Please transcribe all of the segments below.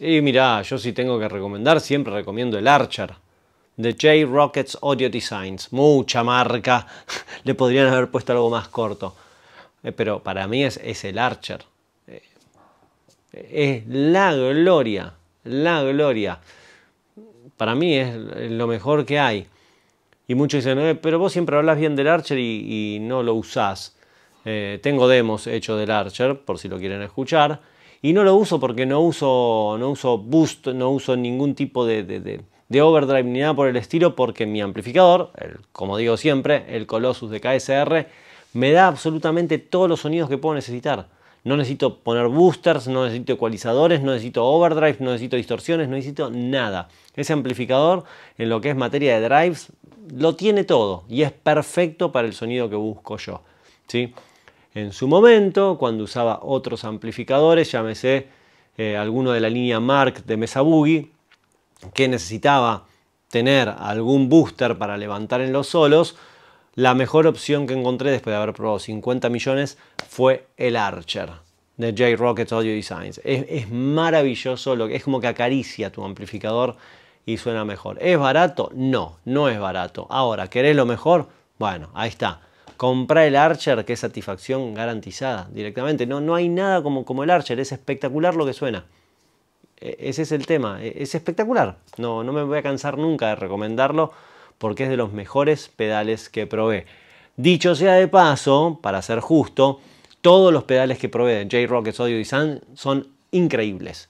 Y mira, yo sí tengo que recomendar, siempre recomiendo el Archer. De J Rockets Audio Designs. Mucha marca. Le podrían haber puesto algo más corto. Eh, pero para mí es, el Archer. Eh, es la gloria. La gloria. Para mí es lo mejor que hay. Y muchos dicen, eh, pero vos siempre hablas bien del Archer y, no lo usás. tengo demos hechos del Archer, por si lo quieren escuchar. Y no lo uso porque no uso, no uso boost, no uso ningún tipo de, overdrive ni nada por el estilo, porque mi amplificador, el, como digo siempre, el Colossus de KSR, me da absolutamente todos los sonidos que puedo necesitar. No necesito poner boosters, no necesito ecualizadores, no necesito overdrive, no necesito distorsiones, no necesito nada. Ese amplificador, en lo que es materia de drives, lo tiene todo y es perfecto para el sonido que busco yo. ¿sí? en su momento, cuando usaba otros amplificadores, llámese eh, alguno de la línea Mark de Mesa Boogie, que necesitaba tener algún booster para levantar en los solos, la mejor opción que encontré después de haber probado 50 millones fue el Archer de J-Rocket Audio Designs. Es, es, maravilloso, lo que, es como que acaricia tu amplificador y suena mejor. ¿Es barato? No, no es barato. Ahora, ¿querés lo mejor? Bueno, ahí está. Compra el Archer, que es satisfacción garantizada directamente. No, no hay nada como, como el Archer, es espectacular lo que suena. E, ese es el tema, e, es espectacular. No, no me voy a cansar nunca de recomendarlo porque es de los mejores pedales que probé. Dicho sea de paso, para ser justo, todos los pedales que probé de J-Rock, Sodio y Sun son increíbles.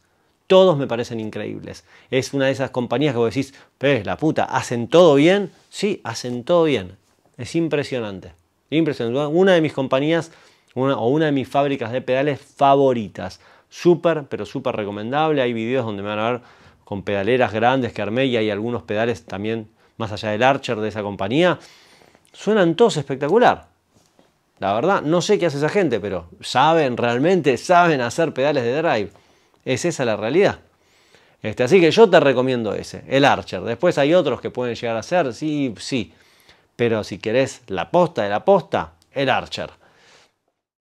Todos me parecen increíbles. Es una de esas compañías que vos decís, pero la puta, ¿hacen todo bien? Sí, hacen todo bien. Es impresionante. Impresionante. Una de mis compañías o una de mis fábricas de pedales favoritas. Súper, pero súper recomendable. Hay videos donde me van a ver con pedaleras grandes que armé y hay algunos pedales también más allá del Archer de esa compañía. Suenan todos espectacular. La verdad, no sé qué hace esa gente, pero saben realmente, saben hacer pedales de drive. Es esa la realidad. Este, así que yo te recomiendo ese, el Archer. Después hay otros que pueden llegar a ser, sí, sí. Pero si querés la posta de la posta, el Archer.